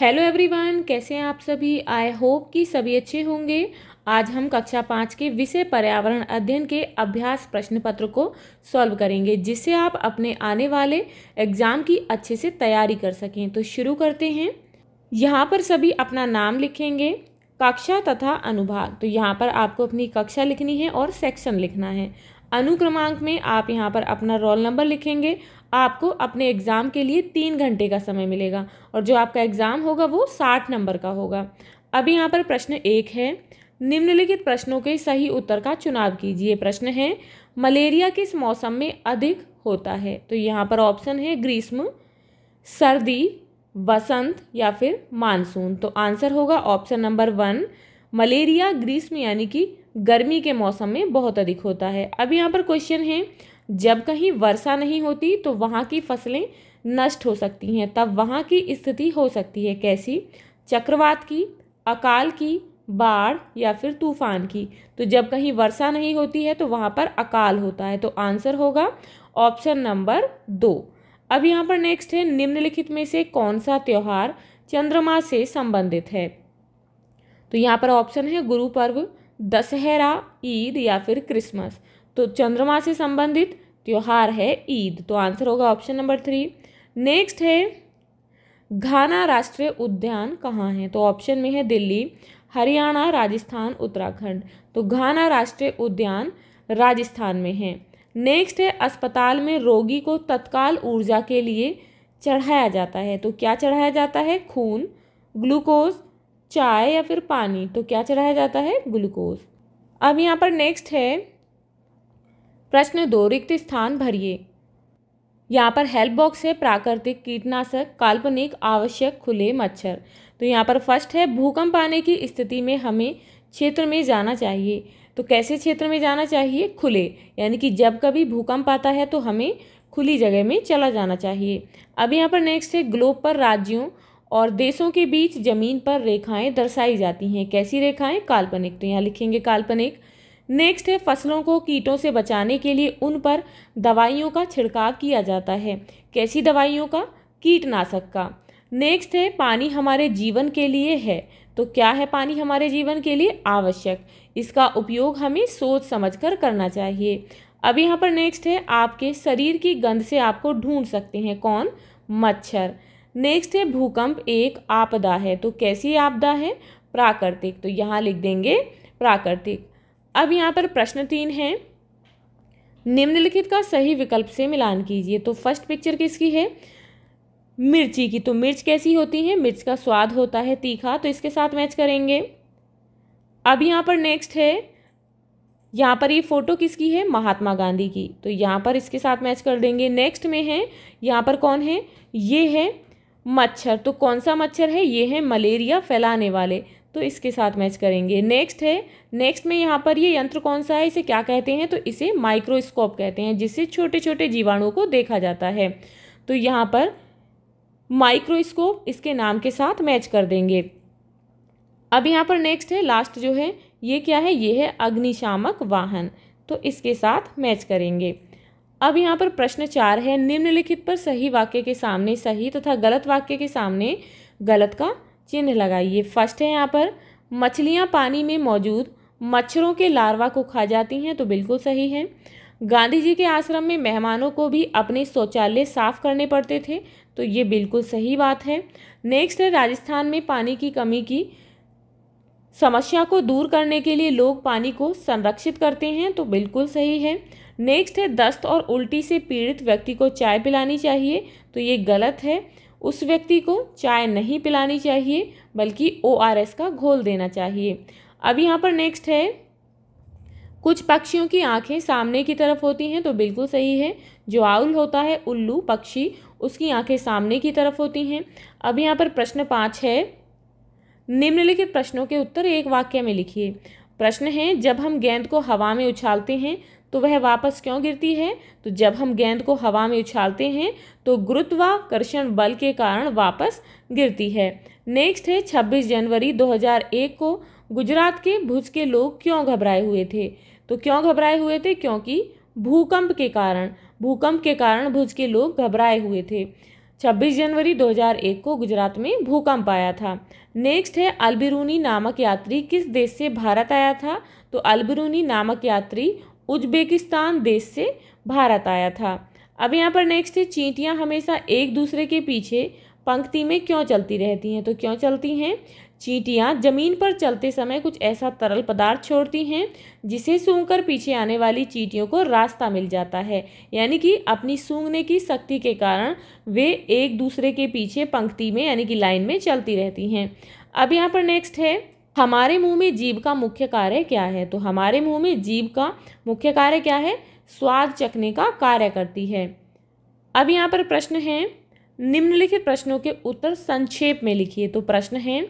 hello everyone कैसे हैं आप सभी आई होप कि सभी अच्छे होंगे आज हम कक्षा पाँच के विषय पर्यावरण अध्ययन के अभ्यास प्रश्न पत्र को सॉल्व करेंगे जिससे आप अपने आने वाले एग्ज़ाम की अच्छे से तैयारी कर सकें तो शुरू करते हैं यहाँ पर सभी अपना नाम लिखेंगे कक्षा तथा अनुभाग तो यहाँ पर आपको अपनी कक्षा लिखनी है और सेक्शन लिखना है अनुक्रमांक में आप यहाँ पर अपना रोल नंबर लिखेंगे आपको अपने एग्ज़ाम के लिए तीन घंटे का समय मिलेगा और जो आपका एग्ज़ाम होगा वो साठ नंबर का होगा अब यहाँ पर प्रश्न एक है निम्नलिखित प्रश्नों के सही उत्तर का चुनाव कीजिए प्रश्न है मलेरिया किस मौसम में अधिक होता है तो यहाँ पर ऑप्शन है ग्रीष्म सर्दी वसंत या फिर मानसून तो आंसर होगा ऑप्शन नंबर वन मलेरिया ग्रीष्म यानी कि गर्मी के मौसम में बहुत अधिक होता है अब यहाँ पर क्वेश्चन है जब कहीं वर्षा नहीं होती तो वहाँ की फसलें नष्ट हो सकती हैं तब वहाँ की स्थिति हो सकती है कैसी चक्रवात की अकाल की बाढ़ या फिर तूफान की तो जब कहीं वर्षा नहीं होती है तो वहाँ पर अकाल होता है तो आंसर होगा ऑप्शन नंबर दो अब यहाँ पर नेक्स्ट है निम्नलिखित में से कौन सा त्यौहार चंद्रमा से संबंधित है तो यहाँ पर ऑप्शन है गुरु पर्व दशहरा ईद या फिर क्रिसमस तो चंद्रमा से संबंधित त्यौहार है ईद तो आंसर होगा ऑप्शन नंबर थ्री नेक्स्ट है घाना राष्ट्रीय उद्यान कहाँ है तो ऑप्शन में है दिल्ली हरियाणा राजस्थान उत्तराखंड तो घाना राष्ट्रीय उद्यान राजस्थान में है नेक्स्ट है अस्पताल में रोगी को तत्काल ऊर्जा के लिए चढ़ाया जाता है तो क्या चढ़ाया जाता है खून ग्लूकोज चाय या फिर पानी तो क्या चढ़ाया जाता है ग्लूकोज अब यहाँ पर नेक्स्ट है प्रश्न दो रिक्त स्थान भरिए यहाँ पर हेल्प बॉक्स है प्राकृतिक कीटनाशक काल्पनिक आवश्यक खुले मच्छर तो यहाँ पर फर्स्ट है भूकंप आने की स्थिति में हमें क्षेत्र में जाना चाहिए तो कैसे क्षेत्र में जाना चाहिए खुले यानी कि जब कभी भूकंप आता है तो हमें खुली जगह में चला जाना चाहिए अब यहाँ पर नेक्स्ट है ग्लोब पर राज्यों और देशों के बीच जमीन पर रेखाएं दर्शाई जाती हैं कैसी रेखाएं काल्पनिक तो यहाँ लिखेंगे काल्पनिक नेक्स्ट है फसलों को कीटों से बचाने के लिए उन पर दवाइयों का छिड़काव किया जाता है कैसी दवाइयों का कीटनाशक का नेक्स्ट है पानी हमारे जीवन के लिए है तो क्या है पानी हमारे जीवन के लिए आवश्यक इसका उपयोग हमें सोच समझकर करना चाहिए अब यहाँ पर नेक्स्ट है आपके शरीर की गंध से आपको ढूंढ सकते हैं कौन मच्छर नेक्स्ट है भूकंप एक आपदा है तो कैसी आपदा है प्राकृतिक तो यहाँ लिख देंगे प्राकृतिक अब यहाँ पर प्रश्न तीन है निम्नलिखित का सही विकल्प से मिलान कीजिए तो फर्स्ट पिक्चर किसकी है मिर्ची की तो मिर्च कैसी होती है मिर्च का स्वाद होता है तीखा तो इसके साथ मैच करेंगे अब यहाँ पर नेक्स्ट है यहाँ पर ये फ़ोटो किसकी है महात्मा गांधी की तो यहाँ पर इसके साथ मैच कर देंगे नेक्स्ट में है यहाँ पर कौन है ये है मच्छर तो कौन सा मच्छर है ये है मलेरिया फैलाने वाले तो इसके साथ मैच करेंगे नेक्स्ट है नेक्स्ट में यहाँ पर ये यंत्र कौन सा है इसे क्या कहते हैं तो इसे माइक्रोस्कोप कहते हैं जिससे छोटे छोटे जीवाणुओं को देखा जाता है तो यहाँ पर माइक्रोस्कोप इसके नाम के साथ मैच कर देंगे अब यहाँ पर नेक्स्ट है लास्ट जो है ये क्या है ये है अग्निशामक वाहन तो इसके साथ मैच करेंगे अब यहाँ पर प्रश्न चार है निम्नलिखित पर सही वाक्य के सामने सही तथा तो गलत वाक्य के सामने गलत का चिन्ह लगाइए फर्स्ट है यहाँ पर मछलियाँ पानी में मौजूद मच्छरों के लार्वा को खा जाती हैं तो बिल्कुल सही है गांधी जी के आश्रम में मेहमानों को भी अपने शौचालय साफ करने पड़ते थे तो ये बिल्कुल सही बात है नेक्स्ट है राजस्थान में पानी की कमी की समस्या को दूर करने के लिए लोग पानी को संरक्षित करते हैं तो बिल्कुल सही है नेक्स्ट है दस्त और उल्टी से पीड़ित व्यक्ति को चाय पिलानी चाहिए तो ये गलत है उस व्यक्ति को चाय नहीं पिलानी चाहिए बल्कि ओ का घोल देना चाहिए अब यहाँ पर नेक्स्ट है कुछ पक्षियों की आंखें सामने की तरफ होती हैं तो बिल्कुल सही है जो आउल होता है उल्लू पक्षी उसकी आंखें सामने की तरफ होती हैं अब यहाँ पर प्रश्न पाँच है निम्नलिखित प्रश्नों के उत्तर एक वाक्य में लिखिए प्रश्न है जब हम गेंद को हवा में उछालते हैं तो वह वापस क्यों गिरती है तो जब हम गेंद को हवा में उछालते हैं तो गुरुत्वाकर्षण बल के कारण वापस गिरती है नेक्स्ट है 26 जनवरी 2001 को गुजरात के भुज के लोग क्यों घबराए हुए थे तो क्यों घबराए हुए थे क्योंकि भूकंप के कारण भूकंप के कारण भुज के लोग घबराए हुए थे 26 जनवरी 2001 को गुजरात में भूकंप आया था नेक्स्ट है अलबिरूनी नामक यात्री किस देश से भारत आया था तो अलबिरूनी नामक यात्री उज्बेकिस्तान देश से भारत आया था अब यहाँ पर नेक्स्ट है चींटियाँ हमेशा एक दूसरे के पीछे पंक्ति में क्यों चलती रहती हैं तो क्यों चलती हैं चींटियाँ जमीन पर चलते समय कुछ ऐसा तरल पदार्थ छोड़ती हैं जिसे सूंघकर पीछे आने वाली चींटियों को रास्ता मिल जाता है यानी कि अपनी सूंघने की शक्ति के कारण वे एक दूसरे के पीछे पंक्ति में यानी कि लाइन में चलती रहती हैं अब यहाँ पर नेक्स्ट है हमारे मुंह में जीव का मुख्य कार्य क्या है तो हमारे मुंह में जीव का मुख्य कार्य क्या है स्वाद चखने का कार्य करती है अब यहाँ पर प्रश्न है निम्नलिखित प्रश्नों के उत्तर संक्षेप में लिखिए तो प्रश्न है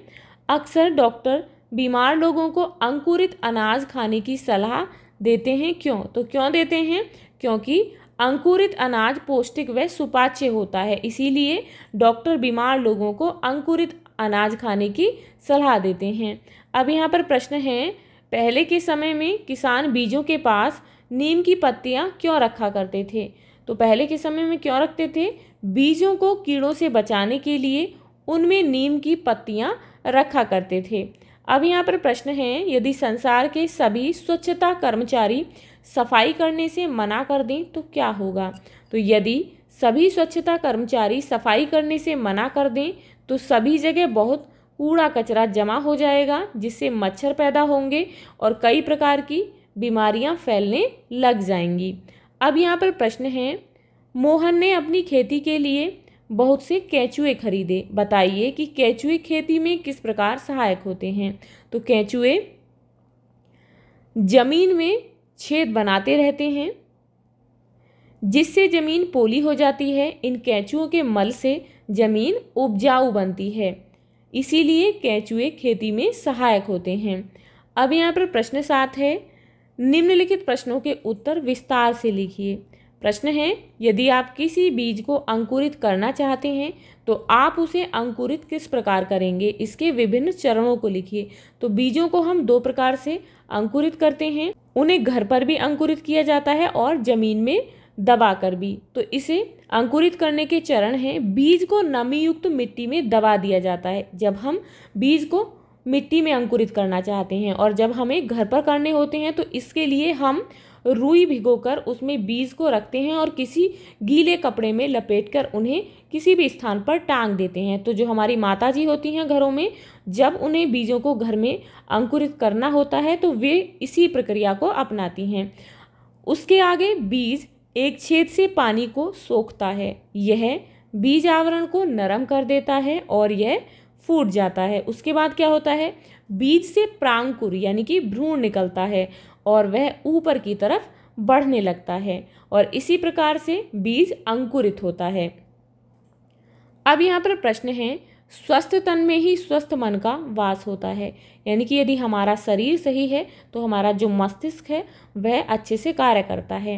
अक्सर डॉक्टर बीमार लोगों को अंकुरित अनाज खाने की सलाह देते हैं क्यों तो क्यों देते हैं क्योंकि अंकुरित अनाज पौष्टिक व सुपाच्य होता है इसीलिए डॉक्टर बीमार लोगों को अंकुरित अनाज खाने की सलाह देते हैं अब यहाँ पर प्रश्न है पहले के समय में किसान बीजों के पास नीम की पत्तियाँ क्यों रखा करते थे तो पहले के समय में क्यों रखते थे बीजों को कीड़ों से बचाने के लिए उनमें नीम की पत्तियाँ रखा करते थे अब यहाँ पर प्रश्न है यदि संसार के सभी स्वच्छता कर्मचारी सफाई करने से मना कर दें तो क्या होगा तो यदि सभी स्वच्छता कर्मचारी सफाई करने से मना कर दें तो सभी जगह बहुत कूड़ा कचरा जमा हो जाएगा जिससे मच्छर पैदा होंगे और कई प्रकार की बीमारियां फैलने लग जाएंगी अब यहाँ पर प्रश्न है मोहन ने अपनी खेती के लिए बहुत से कैचुए खरीदे बताइए कि कैचुए खेती में किस प्रकार सहायक होते हैं तो कैचुए जमीन में छेद बनाते रहते हैं जिससे ज़मीन पोली हो जाती है इन कैचुओं के मल से ज़मीन उपजाऊ बनती है इसीलिए कैचुए खेती में सहायक होते हैं अब यहाँ पर प्रश्न सात है निम्नलिखित प्रश्नों के उत्तर विस्तार से लिखिए प्रश्न है यदि आप किसी बीज को अंकुरित करना चाहते हैं तो आप उसे अंकुरित किस प्रकार करेंगे इसके विभिन्न चरणों को लिखिए तो बीजों को हम दो प्रकार से अंकुरित करते हैं उन्हें घर पर भी अंकुरित किया जाता है और ज़मीन में दबाकर भी तो इसे अंकुरित करने के चरण हैं बीज को नमी युक्त मिट्टी में दबा दिया जाता है जब हम बीज को मिट्टी में अंकुरित करना चाहते हैं और जब हमें घर पर करने होते हैं तो इसके लिए हम रुई भिगोकर उसमें बीज को रखते हैं और किसी गीले कपड़े में लपेटकर उन्हें किसी भी स्थान पर टांग देते हैं तो जो हमारी माता जी होती हैं घरों में जब उन्हें बीजों को घर में अंकुरित करना होता है तो वे इसी प्रक्रिया को अपनाती हैं उसके आगे बीज एक छेद से पानी को सोखता है यह बीज आवरण को नरम कर देता है और यह फूट जाता है उसके बाद क्या होता है बीज से प्रांगकुर यानी कि भ्रूण निकलता है और वह ऊपर की तरफ बढ़ने लगता है और इसी प्रकार से बीज अंकुरित होता है अब यहाँ पर प्रश्न है स्वस्थ तन में ही स्वस्थ मन का वास होता है यानी कि यदि हमारा शरीर सही है तो हमारा जो मस्तिष्क है वह अच्छे से कार्य करता है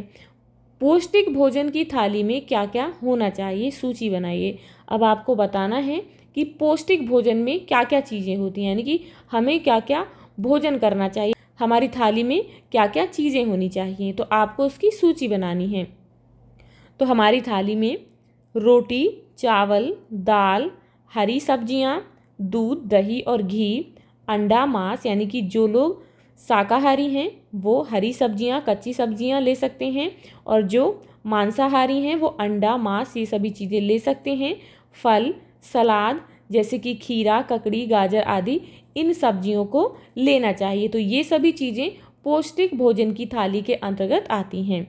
पौष्टिक भोजन की थाली में क्या क्या होना चाहिए सूची बनाइए अब आपको बताना है कि पौष्टिक भोजन में क्या क्या चीज़ें होती हैं यानी कि हमें क्या क्या भोजन करना चाहिए हमारी थाली में क्या क्या चीज़ें होनी चाहिए तो आपको उसकी सूची बनानी है तो हमारी थाली में रोटी चावल दाल हरी सब्जियां, दूध दही और घी अंडा मांस यानी कि जो लोग शाकाहारी हैं वो हरी सब्जियां कच्ची सब्जियां ले सकते हैं और जो मांसाहारी हैं वो अंडा मांस ये सभी चीज़ें ले सकते हैं फल सलाद जैसे कि खीरा ककड़ी गाजर आदि इन सब्जियों को लेना चाहिए तो ये सभी चीज़ें पौष्टिक भोजन की थाली के अंतर्गत आती हैं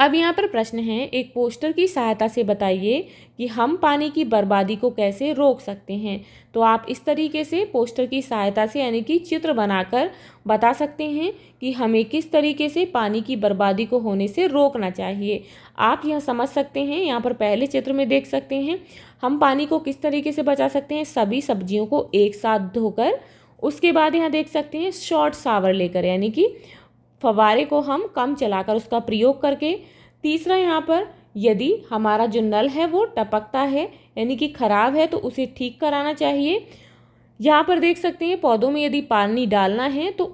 अब यहाँ पर प्रश्न है एक पोस्टर की सहायता से बताइए कि हम पानी की बर्बादी को कैसे रोक सकते हैं तो आप इस तरीके से पोस्टर की सहायता से यानी कि चित्र बनाकर बता सकते हैं कि हमें किस तरीके से पानी की बर्बादी को होने से रोकना चाहिए आप यह समझ सकते हैं यहाँ पर पहले चित्र में देख सकते हैं हम पानी को किस तरीके से बचा सकते हैं सभी सब्जियों को एक साथ धोकर उसके बाद यहाँ देख सकते हैं शॉर्ट सावर लेकर यानी कि फवारे को हम कम चलाकर उसका प्रयोग करके तीसरा यहाँ पर यदि हमारा जो नल है वो टपकता है यानी कि ख़राब है तो उसे ठीक कराना चाहिए यहाँ पर देख सकते हैं पौधों में यदि पानी डालना है तो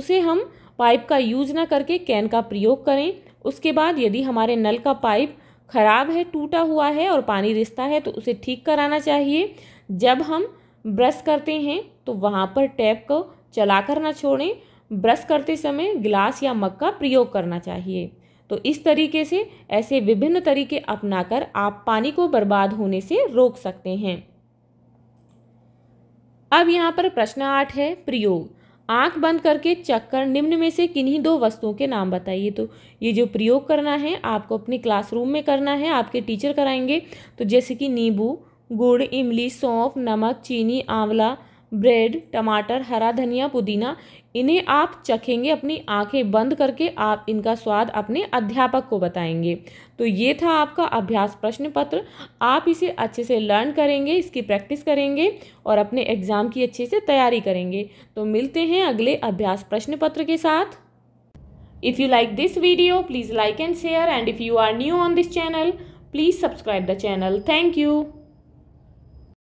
उसे हम पाइप का यूज ना करके कैन का प्रयोग करें उसके बाद यदि हमारे नल का पाइप ख़राब है टूटा हुआ है और पानी रिसता है तो उसे ठीक कराना चाहिए जब हम ब्रश करते हैं तो वहाँ पर टैप को चला कर ना छोड़ें ब्रश करते समय गिलास या मग का प्रयोग करना चाहिए तो इस तरीके से ऐसे विभिन्न तरीके अपनाकर आप पानी को बर्बाद होने से रोक सकते हैं अब यहाँ पर प्रश्न आठ है प्रयोग आंख बंद करके चक्कर निम्न में से किन्हीं दो वस्तुओं के नाम बताइए तो ये जो प्रयोग करना है आपको अपने क्लासरूम में करना है आपके टीचर कराएंगे तो जैसे कि नींबू गुड़ इमली सौंफ नमक चीनी आंवला ब्रेड टमाटर हरा धनिया पुदीना इन्हें आप चखेंगे अपनी आंखें बंद करके आप इनका स्वाद अपने अध्यापक को बताएंगे तो ये था आपका अभ्यास प्रश्न पत्र आप इसे अच्छे से लर्न करेंगे इसकी प्रैक्टिस करेंगे और अपने एग्ज़ाम की अच्छे से तैयारी करेंगे तो मिलते हैं अगले अभ्यास प्रश्न पत्र के साथ if you like this video please like and share and if you are new on this channel please subscribe the channel thank you